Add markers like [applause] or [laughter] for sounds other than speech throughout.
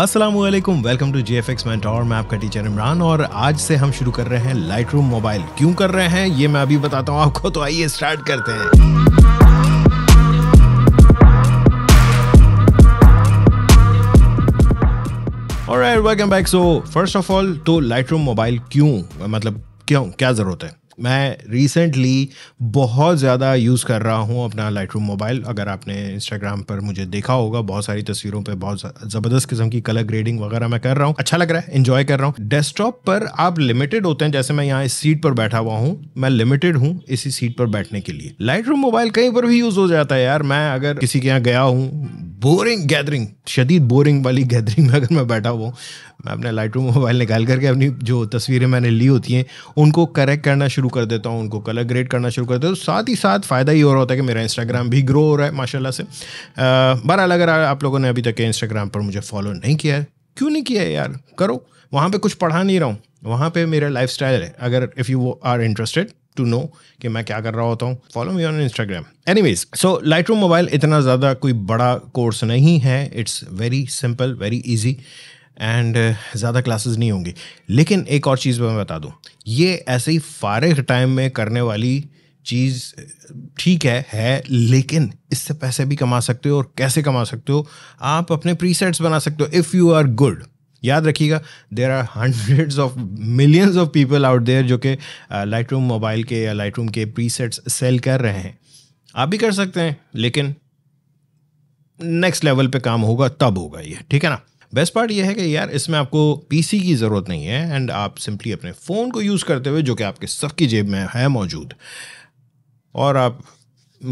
السلام علیکم welcome to G F X tower میں آپ کا ٹیچر عمران اور آج سے ہم شروع کر رہے ہیں لائٹ روم موبائل کیوں کر رہے ہیں یہ میں ابھی بتاتا ہوں آپ کو تو آئیے اسٹارٹ کرتے ہیں فرسٹ آف آل تو لائٹ روم موبائل کیوں مطلب کیوں کیا ضرورت ہے میں ریسنٹلی بہت زیادہ یوز کر رہا ہوں اپنا لائٹ روم موبائل اگر آپ نے انسٹاگرام پر مجھے دیکھا ہوگا بہت ساری تصویروں پہ بہت زبردست قسم کی کلر گریڈنگ وغیرہ میں کر رہا ہوں اچھا لگ رہا ہے انجوائے کر رہا ہوں ڈیسک ٹاپ پر آپ لمیٹڈ ہوتے ہیں جیسے میں یہاں اس سیٹ پر بیٹھا ہوا ہوں میں لمیٹیڈ ہوں اسی سیٹ پر بیٹھنے کے لیے لائٹ روم موبائل کہیں پر بھی یوز ہو جاتا ہے یار میں اگر کسی کے یہاں گیا ہوں بورنگ گیدرنگ شدید بورنگ والی گیدرنگ میں اگر میں بیٹھا ہوا ہوں میں اپنے لائٹ روم موبائل نکال کر کے اپنی جو تصویریں میں نے لی ہوتی ہیں ان کو کریکٹ کرنا شروع کر دیتا ہوں ان کو کلر گریڈ کرنا شروع کر دیتا ہوں ساتھ ہی ساتھ فائدہ یہ ہو رہا ہوتا ہے کہ میرا انسٹاگرام بھی گرو ہو رہا ہے ماشاء اللہ سے بہرحال اگر آپ لوگوں نے ابھی تک انسٹاگرام پر مجھے فالو نہیں کیا ہے کیوں نہیں کیا ہے یار کرو وہاں پہ کچھ پڑھا نہیں رہا ہوں وہاں پہ میرا لائف اسٹائل ہے اگر if you are interested to know کہ میں کیا کر رہا ہوتا ہوں follow me on Instagram anyways so Lightroom mobile اتنا زیادہ کوئی بڑا کورس نہیں ہے it's very simple very easy and uh, زیادہ کلاسز نہیں ہوں گی لیکن ایک اور چیز میں بتا دوں یہ ایسے ہی فارغ ٹائم میں کرنے والی چیز ٹھیک ہے ہے لیکن اس سے پیسے بھی کما سکتے ہو اور کیسے کما سکتے ہو آپ اپنے پری سیٹس بنا سکتے ہو اف یو آر گڈ یاد رکھیے گا there are hundreds of millions of people out there جو کہ لائٹ روم موبائل کے یا لائٹ روم کے پری سیٹس سیل کر رہے ہیں آپ بھی کر سکتے ہیں لیکن نیکسٹ لیول پہ کام ہوگا تب ہوگا یہ ٹھیک ہے نا بیسٹ پارٹ یہ ہے کہ یار اس میں آپ کو پی سی کی ضرورت نہیں ہے اینڈ آپ سمپلی اپنے فون کو یوز کرتے ہوئے جو کہ آپ کے سب کی جیب میں ہے موجود اور آپ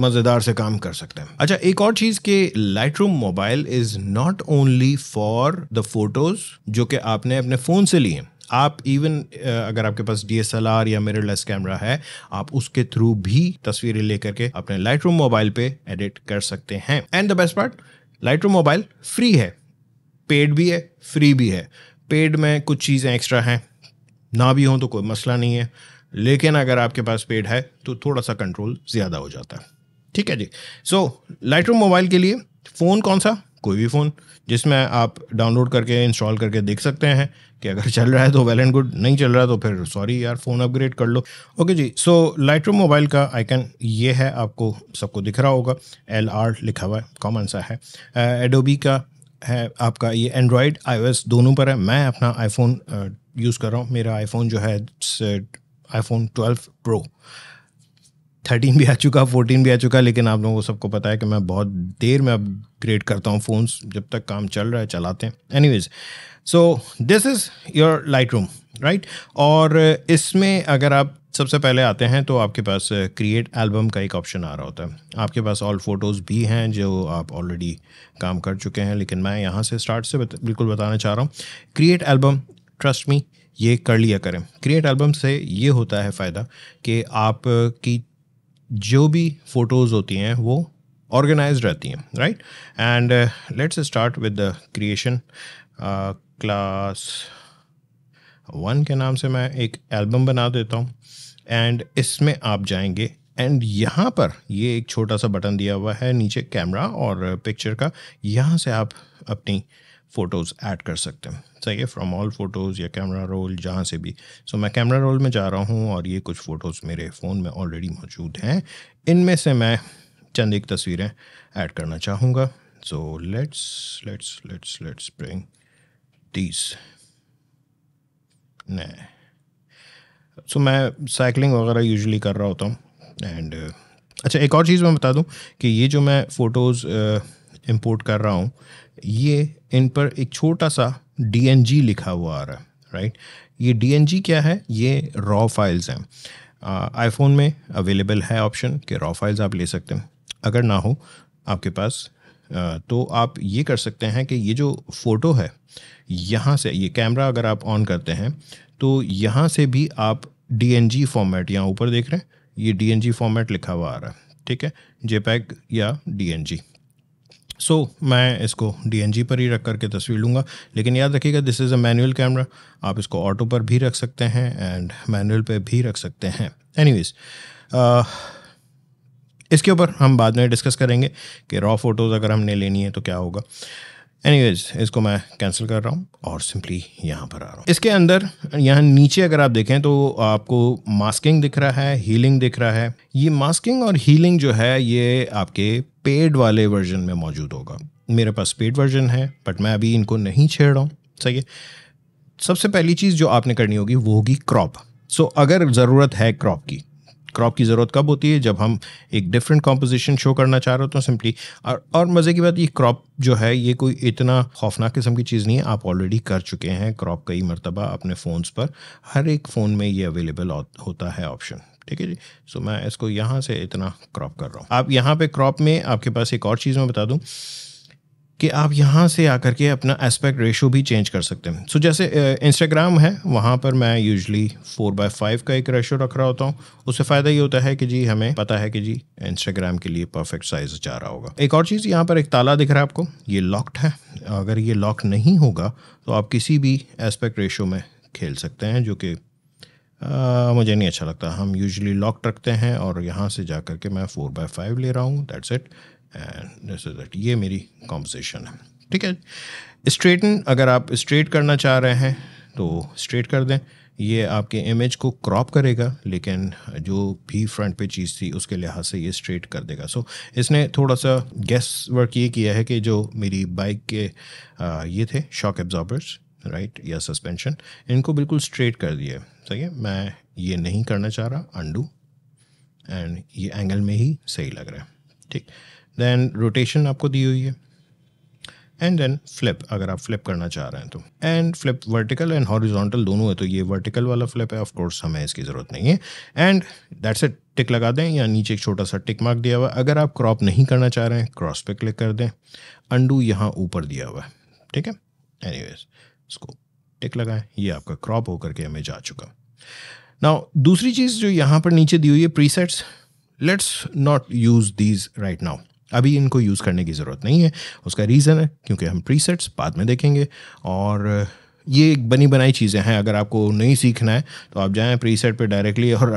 مزیدار سے کام کر سکتے ہیں اچھا ایک اور چیز کہ Lightroom mobile is not only for the photos جو کہ آپ نے اپنے فون سے لیے آپ ایون اگر آپ کے پاس ڈی ایس ایل آر یا میرر لیس کیمرہ ہے آپ اس کے تھرو بھی تصویریں لے کر کے اپنے لائٹ روم موبائل پہ ایڈٹ کر سکتے ہیں and the best part Lightroom mobile free ہے پیڈ بھی ہے فری بھی ہے پیڈ میں کچھ چیزیں ایکسٹرا ہیں نہ بھی ہوں تو کوئی مسئلہ نہیں ہے لیکن اگر آپ کے پاس پیڈ ہے تو تھوڑا سا کنٹرول زیادہ ہو جاتا ہے ٹھیک ہے جی سو لائٹ روم موبائل کے لیے فون کون سا کوئی بھی فون جس میں آپ ڈاؤن لوڈ کر کے انسٹال کر کے دیکھ سکتے ہیں کہ اگر [laughs] چل رہا ہے تو ویل اینڈ گڈ نہیں چل رہا تو پھر سوری یار فون اپ گریڈ کر لو اوکے جی سو لائٹ روم موبائل کا آئکن یہ ہے آپ کو سب کو دکھ رہا ہوگا ایل آر لکھا ہوا ہے کامن سا ہے ایڈوبی uh, کا ہے آپ کا یہ اینڈرائڈ آئی او ایس دونوں پر ہے میں اپنا آئی فون یوز کر رہا ہوں میرا آئی فون جو ہے iPhone twelve pro thirteen بھی آ چکا فورٹین بھی آ چکا لیکن آپ لوگوں کو سب کو پتہ ہے کہ میں بہت دیر میں اپ گریڈ کرتا ہوں فونس جب تک کام چل رہا ہے چلاتے ہیں anyways so this is your Lightroom right اور اس میں اگر آپ سب سے پہلے آتے ہیں تو آپ کے پاس کریٹ البم کا ایک آپشن آ رہا ہوتا ہے آپ کے پاس آل فوٹوز بھی ہیں جو آپ آلریڈی کام کر چکے ہیں لیکن میں یہاں سے اسٹارٹ سے بالکل بتانا چاہ رہا ہوں کریٹ البم ٹرسٹ می یہ کر لیا کریں کریٹ البم سے یہ ہوتا ہے فائدہ کہ آپ کی جو بھی فوٹوز ہوتی ہیں وہ آرگنائز رہتی ہیں right and let's start with the creation class one کے نام سے میں ایک البم بنا دیتا ہوں اینڈ اس میں آپ جائیں گے اینڈ یہاں پر یہ ایک چھوٹا سا بٹن دیا ہوا ہے نیچے کیمرہ اور پکچر کا یہاں سے آپ اپنی فوٹوز ایڈ کر سکتے ہیں صحیح ہے فرام آل فوٹوز یا کیمرہ رول جہاں سے بھی سو میں کیمرہ رول میں جا رہا ہوں اور یہ کچھ فوٹوز میرے فون میں آلریڈی موجود ہیں ان میں سے میں چند ایک تصویریں ایڈ کرنا چاہوں گا so let's let's let's let's bring these so میں سائیکلنگ وغیرہ یوزلی کر رہا ہوتا ہوں اینڈ uh, اچھا ایک اور چیز میں بتا دوں کہ یہ جو میں فوٹوز امپورٹ uh, کر رہا ہوں یہ ان پر ایک چھوٹا سا ڈی این جی لکھا ہوا آ رہا ہے رائٹ یہ ڈی این جی کیا ہے یہ را فائلز ہیں آئی فون میں اویلیبل ہے آپشن کہ را فائلز آپ لے سکتے ہیں اگر نہ ہو آپ کے پاس تو آپ یہ کر سکتے ہیں کہ یہ جو فوٹو ہے یہاں سے یہ کیمرہ اگر آپ آن کرتے ہیں تو یہاں سے بھی آپ ڈی این جی فارمیٹ یہاں اوپر دیکھ رہے ہیں یہ ڈی این جی فارمیٹ لکھا ہوا آ رہا ہے ٹھیک ہے جے پیک یا ڈی این جی سو میں اس کو ڈی این جی پر ہی رکھ کر کے تصویر لوں گا لیکن یاد رکھیے گا دس از اے مینوئل کیمرہ آپ اس کو آٹو پر بھی رکھ سکتے ہیں اینڈ مینوئل پہ بھی رکھ سکتے ہیں اینی ویز اس کے اوپر ہم بعد میں ڈسکس کریں گے کہ را فوٹوز اگر ہم نے لینی ہے تو کیا ہوگا اینی ویز اس کو میں کینسل کر رہا ہوں اور سمپلی یہاں پر آ رہا ہوں اس کے اندر یہاں نیچے اگر آپ دیکھیں تو آپ کو ماسکنگ دکھ رہا ہے ہیلنگ دکھ رہا ہے یہ ماسکنگ اور ہیلنگ جو ہے یہ آپ کے پیڈ والے ورژن میں موجود ہوگا میرے پاس پیڈ ورژن ہے بٹ میں ابھی ان کو نہیں چھیڑ رہا ہوں صحیح ہے سب سے پہلی چیز جو آپ نے کرنی ہوگی وہ ہوگی کراپ سو اگر ضرورت ہے کراپ کی کراپ کی ضرورت کب ہوتی ہے جب ہم ایک ڈفرینٹ کمپوزیشن شو کرنا چاہ رہے ہوتے ہیں سمپلی اور اور مزے کی بات یہ کراپ جو ہے یہ کوئی اتنا خوفناک قسم کی چیز نہیں ہے آپ آلریڈی کر چکے ہیں کراپ کئی مرتبہ اپنے فونس پر ہر ایک فون میں یہ اویلیبل ہوتا ہے آپشن ٹھیک ہے جی سو میں اس کو یہاں سے اتنا کراپ کر رہا ہوں آپ یہاں پہ کراپ میں آپ کے پاس ایک اور چیز میں بتا دوں کہ آپ یہاں سے آ کر کے اپنا اسپیکٹ ریشو بھی چینج کر سکتے ہیں سو so جیسے انسٹاگرام ہے وہاں پر میں یوزلی فور بائی فائیو کا ایک ریشو رکھ رہا ہوتا ہوں اس سے فائدہ یہ ہوتا ہے کہ جی ہمیں پتہ ہے کہ جی انسٹاگرام کے لیے پرفیکٹ سائز جا رہا ہوگا ایک اور چیز یہاں پر ایک تالا دکھ رہا ہے آپ کو یہ لاکڈ ہے اگر یہ لاک نہیں ہوگا تو آپ کسی بھی اسپیکٹ ریشو میں کھیل سکتے ہیں جو کہ مجھے نہیں اچھا لگتا ہم یوزلی لاک رکھتے ہیں اور یہاں سے جا کر کے میں فور بائی فائیو لے رہا ہوں دیٹس اٹ دیٹ یہ میری کمپوزیشن ہے ٹھیک ہے اسٹریٹن اگر آپ اسٹریٹ کرنا چاہ رہے ہیں تو اسٹریٹ کر دیں یہ آپ کے امیج کو کراپ کرے گا لیکن جو بھی فرنٹ پہ چیز تھی اس کے لحاظ سے یہ اسٹریٹ کر دے گا سو اس نے تھوڑا سا گیس ورک یہ کیا ہے کہ جو میری بائک کے یہ تھے شاک ایبزاربرس رائٹ یا سسپینشن ان کو بالکل اسٹریٹ کر دیے صحیح ہے میں یہ نہیں کرنا چاہ رہا انڈو اینڈ یہ اینگل میں ہی صحیح لگ رہا ہے ٹھیک دین روٹیشن آپ کو دی ہوئی ہے اینڈ دین فلپ اگر آپ فلپ کرنا چاہ رہے ہیں تو and flip vertical and horizontal دونوں ہے تو یہ ورٹیکل والا فلپ ہے آف کورس ہمیں اس کی ضرورت نہیں ہے اینڈ دیٹ سے ٹک لگا دیں یا نیچے ایک چھوٹا سا ٹک مارک دیا ہوا ہے اگر آپ کراپ نہیں کرنا چاہ رہے ہیں کراس پہ کلک کر دیں انڈو یہاں اوپر دیا ہوا ہے ٹھیک ہے اینی ویز اس کو ٹک لگائیں یہ آپ کا کراپ ہو کر کے ہمیں جا چکا نا دوسری چیز جو یہاں پر نیچے دی ہوئی ہے presets let's not use these right now ابھی ان کو یوز کرنے کی ضرورت نہیں ہے اس کا ریزن ہے کیونکہ ہم پری سیٹس بعد میں دیکھیں گے اور یہ ایک بنی بنائی چیزیں ہیں اگر آپ کو نہیں سیکھنا ہے تو آپ جائیں پری سیٹ پہ ڈائریکٹلی اور [laughs]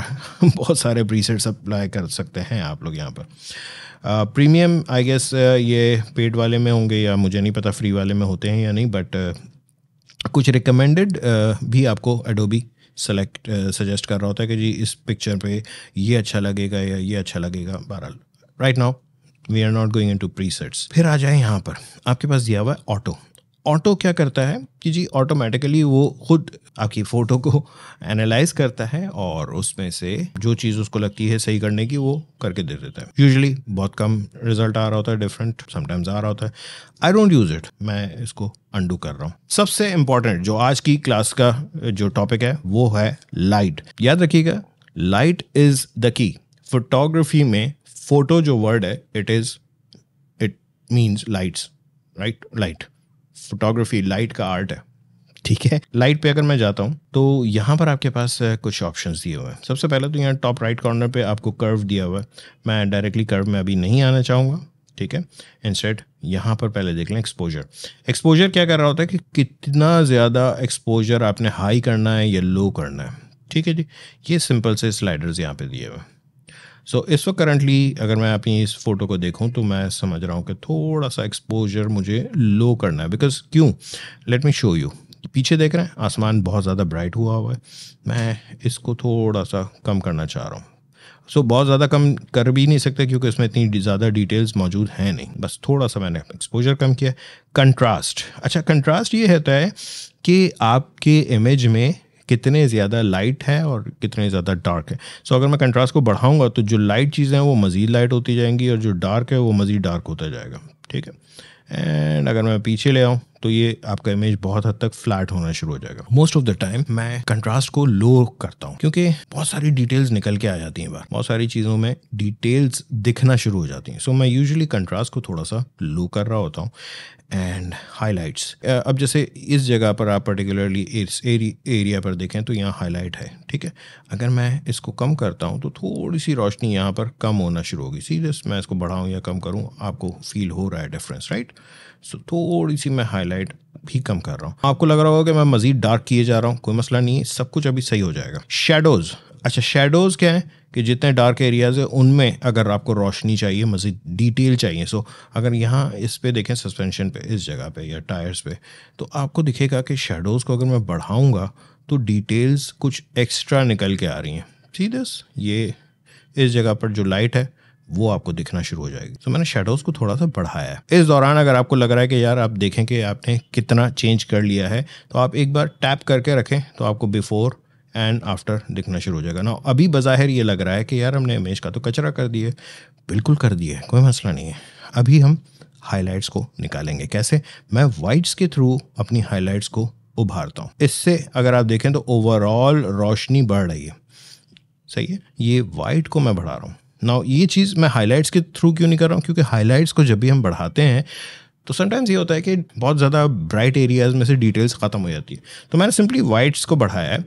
بہت سارے پری سیٹس اپلائی کر سکتے ہیں آپ لوگ یہاں پر پریمیم آئی گیس یہ پیڈ والے میں ہوں گے یا مجھے نہیں پتہ فری والے میں ہوتے ہیں یا نہیں بٹ کچھ ریکمینڈیڈ بھی آپ کو ایڈوبی سلیکٹ سجیسٹ کر رہا ہوتا ہے کہ جی اس پکچر پہ یہ اچھا لگے گا یا یہ اچھا لگے گا بہرحال right now we are not going in to presets پھر آ جائیں یہاں پر آپ کے پاس دیا ہوا ہے آٹو آٹو کیا کرتا کرتا ہے ہے کہ جی آٹومیٹیکلی وہ خود آپ کی فوٹو کو اور اس میں سے جو چیز اس کو لگتی ہے صحیح کرنے کی وہ کر کے دے دیتا ہے یوزلی بہت کم ریزلٹ آ رہا ہوتا ہے ڈفرینٹ سمٹائمز آ رہا ہوتا ہے آئی ڈونٹ یوز اٹ میں اس کو انڈو کر رہا ہوں سب سے امپورٹنٹ جو آج کی کلاس کا جو ٹاپک ہے وہ ہے لائٹ یاد رکھیے گا لائٹ از دا کی فوٹوگرافی میں فوٹو جو ورڈ ہے it is it means lights right light photography light کا آرٹ ہے ٹھیک ہے لائٹ پہ اگر میں جاتا ہوں تو یہاں پر آپ کے پاس کچھ آپشنس دیے ہوئے ہیں سب سے پہلے تو یہاں ٹاپ رائٹ کارنر پہ آپ کو کرو دیا ہوا ہے میں ڈائریکٹلی کرو میں ابھی نہیں آنا چاہوں گا ٹھیک ہے ان سیٹ یہاں پر پہلے دیکھ لیں ایکسپوجر ایکسپوجر کیا کر رہا ہوتا ہے کہ کتنا زیادہ ایکسپوجر آپ نے ہائی کرنا ہے یا لو کرنا ہے ٹھیک ہے جی یہ سمپل سے سلائڈرز یہاں پہ دیے ہوئے ہیں سو so, اس وقت کرنٹلی اگر میں اپنی اس فوٹو کو دیکھوں تو میں سمجھ رہا ہوں کہ تھوڑا سا ایکسپوجر مجھے لو کرنا ہے بیکاز کیوں لیٹ می شو یو پیچھے دیکھ رہے ہیں آسمان بہت زیادہ برائٹ ہوا ہوا ہے میں اس کو تھوڑا سا کم کرنا چاہ رہا ہوں سو so, بہت زیادہ کم کر بھی نہیں سکتے کیونکہ اس میں اتنی زیادہ ڈیٹیلز موجود ہیں نہیں بس تھوڑا سا میں نے ایکسپوجر کم کیا ہے کنٹراسٹ اچھا کنٹراسٹ یہ ہوتا ہے کہ آپ کے امیج میں کتنے زیادہ لائٹ ہے اور کتنے زیادہ ڈارک ہے سو اگر میں کنٹراسٹ کو بڑھاؤں گا تو جو لائٹ چیزیں ہیں وہ مزید لائٹ ہوتی جائیں گی اور جو ڈارک ہے وہ مزید ڈارک ہوتا جائے گا ٹھیک ہے اینڈ اگر میں پیچھے لے آؤں تو یہ آپ کا امیج بہت حد تک فلیٹ ہونا شروع ہو جائے گا موسٹ آف دا ٹائم میں کنٹراسٹ کو لو کرتا ہوں کیونکہ بہت ساری ڈیٹیلس نکل کے آ جاتی ہیں بار بہت ساری چیزوں میں دکھنا شروع ہو جاتی ہیں سو میں یوزلی کنٹراسٹ کو تھوڑا سا لو کر رہا ہوتا ہوں اینڈ ہائی لائٹس اب جیسے اس جگہ پر آپ پرٹیکولرلی ایریا پر دیکھیں تو یہاں ہائی لائٹ ہے ٹھیک ہے اگر میں اس کو کم کرتا ہوں تو تھوڑی سی روشنی یہاں پر کم ہونا شروع ہوگی سیریس میں اس کو بڑھاؤں یا کم کروں آپ کو فیل ہو رہا ہے ڈفرینس رائٹ سو تھوڑی سی میں ہائی لائٹ بھی کم کر رہا ہوں آپ کو لگ رہا ہوگا کہ میں مزید ڈارک کیے جا رہا ہوں کوئی مسئلہ نہیں سب کچھ ابھی صحیح ہو جائے گا شیڈوز اچھا شیڈوز کیا ہے کہ جتنے ڈارک ایریاز ہیں ان میں اگر آپ کو روشنی چاہیے مزید ڈیٹیل چاہیے سو اگر یہاں اس پہ دیکھیں سسپینشن پہ اس جگہ پہ یا ٹائرس پہ تو آپ کو دکھے گا کہ شیڈوز کو اگر میں بڑھاؤں گا تو ڈیٹیلس کچھ ایکسٹرا نکل کے آ رہی ہیں سی دس یہ اس جگہ پر جو لائٹ ہے وہ آپ کو دکھنا شروع ہو جائے گی تو میں نے شیڈوز کو تھوڑا سا بڑھایا ہے اس دوران اگر آپ کو لگ رہا ہے کہ یار آپ دیکھیں کہ آپ نے کتنا چینج کر لیا ہے تو آپ ایک بار ٹیپ کر کے رکھیں تو آپ کو بیفور اینڈ آفٹر دکھنا شروع ہو جائے گا نا ابھی بظاہر یہ لگ رہا ہے کہ یار ہم نے امیج کا تو کچرا کر دیے بالکل کر دیا کوئی مسئلہ نہیں ہے ابھی ہم ہائی لائٹس کو نکالیں گے کیسے میں وائٹس کے تھرو اپنی ہائی لائٹس کو ابھارتا ہوں اس سے اگر آپ دیکھیں تو اوور آل روشنی بڑھ رہی ہے صحیح ہے یہ وائٹ کو میں بڑھا رہا ہوں نا یہ چیز میں ہائی لائٹس کے تھرو کیوں نہیں کر رہا ہوں کیونکہ ہائی لائٹس کو جب بھی ہم بڑھاتے ہیں تو سم ٹائمز یہ ہوتا ہے کہ بہت زیادہ برائٹ ایریاز میں سے ڈیٹیلس ختم ہو جاتی ہے تو میں نے سمپلی وائٹس کو بڑھایا ہے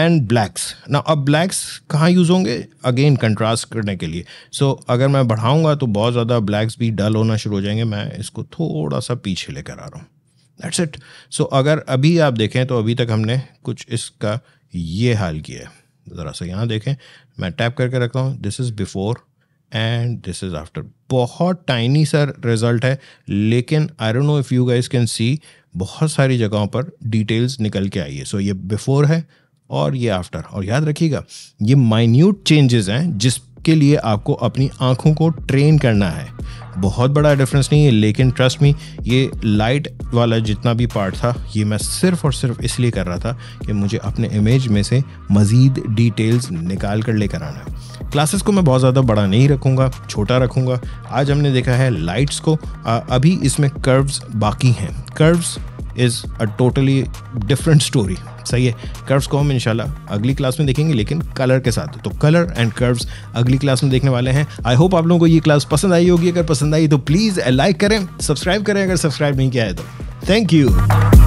اینڈ بلیکس نا اب بلیکس کہاں یوز ہوں گے اگین کنٹراسٹ کرنے کے لیے سو اگر میں بڑھاؤں گا تو بہت زیادہ بلیکس بھی ڈل ہونا شروع ہو جائیں گے میں اس کو تھوڑا سا پیچھے لے کر آ رہا ہوں دیٹس اٹ سو اگر ابھی آپ دیکھیں تو ابھی تک ہم نے کچھ اس کا یہ حال کیا ہے ذرا سا یہاں دیکھیں میں ٹیپ کر کے رکھتا ہوں this is before and this is after بہت ٹائنی سا ریزلٹ ہے لیکن I do know if you guys can see بہت ساری جگہوں پر ڈیٹیلس نکل کے آئیے سو یہ بیفور ہے اور یہ آفٹر اور یاد رکھیے گا یہ مائنیوٹ چینجز ہیں جس کے لیے آپ کو اپنی آنکھوں کو ٹرین کرنا ہے بہت بڑا ڈفرینس نہیں ہے لیکن ٹرسٹ میں یہ لائٹ والا جتنا بھی پارٹ تھا یہ میں صرف اور صرف اس لیے کر رہا تھا کہ مجھے اپنے امیج میں سے مزید ڈیٹیلز نکال کر لے کر آنا ہے کلاسز کو میں بہت زیادہ بڑا نہیں رکھوں گا چھوٹا رکھوں گا آج ہم نے دیکھا ہے لائٹس کو ابھی اس میں کروز باقی ہیں curves is a totally different story صحیح ہے کروز کو ہم ان شاء اللہ اگلی کلاس میں دیکھیں گے لیکن کلر کے ساتھ تو کلر اینڈ کروز اگلی کلاس میں دیکھنے والے ہیں آئی ہوپ آپ لوگوں کو یہ کلاس پسند آئی ہوگی اگر پسند آئی تو پلیز لائک کریں سبسکرائب کریں اگر سبسکرائب نہیں کیا ہے تو تھینک یو